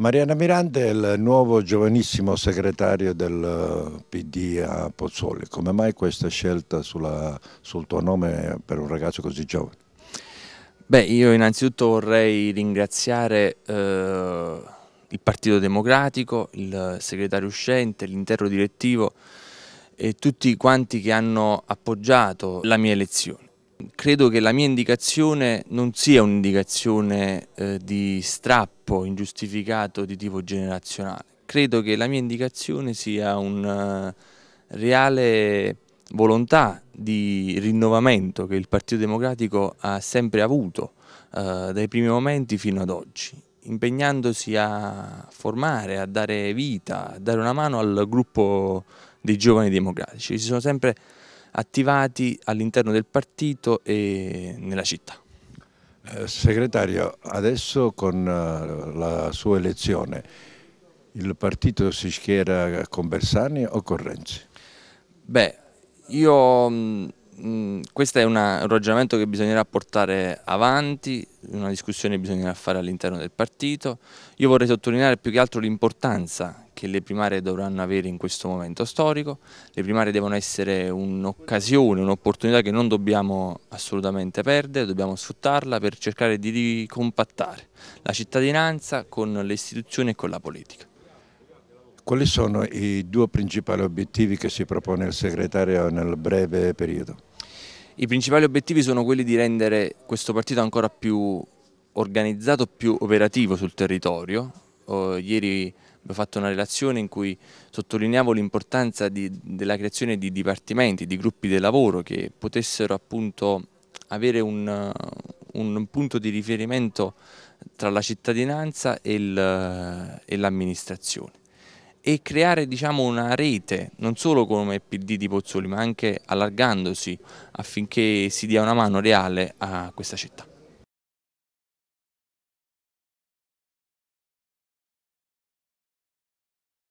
Mariana Miranda è il nuovo giovanissimo segretario del eh, PD a Pozzuoli. Come mai questa scelta sulla, sul tuo nome per un ragazzo così giovane? Beh, io innanzitutto vorrei ringraziare eh, il Partito Democratico, il segretario uscente, l'intero direttivo e tutti quanti che hanno appoggiato la mia elezione. Credo che la mia indicazione non sia un'indicazione eh, di strappo ingiustificato di tipo generazionale. Credo che la mia indicazione sia una eh, reale volontà di rinnovamento che il Partito Democratico ha sempre avuto eh, dai primi momenti fino ad oggi impegnandosi a formare, a dare vita, a dare una mano al gruppo dei giovani democratici. Ci sono sempre attivati all'interno del partito e nella città. Eh, segretario, adesso con eh, la sua elezione il partito si schiera con Bersani o con Renzi? Beh, io, mh, mm, mm, questo è una, un ragionamento che bisognerà portare avanti, una discussione che bisognerà fare all'interno del partito. Io vorrei sottolineare più che altro l'importanza che le primarie dovranno avere in questo momento storico, le primarie devono essere un'occasione, un'opportunità che non dobbiamo assolutamente perdere, dobbiamo sfruttarla per cercare di ricompattare la cittadinanza con le istituzioni e con la politica. Quali sono i due principali obiettivi che si propone il segretario nel breve periodo? I principali obiettivi sono quelli di rendere questo partito ancora più organizzato, più operativo sul territorio. Oh, ieri Abbiamo fatto una relazione in cui sottolineavo l'importanza della creazione di dipartimenti, di gruppi di lavoro che potessero appunto avere un, un punto di riferimento tra la cittadinanza e l'amministrazione e creare diciamo, una rete, non solo come PD di Pozzoli, ma anche allargandosi affinché si dia una mano reale a questa città.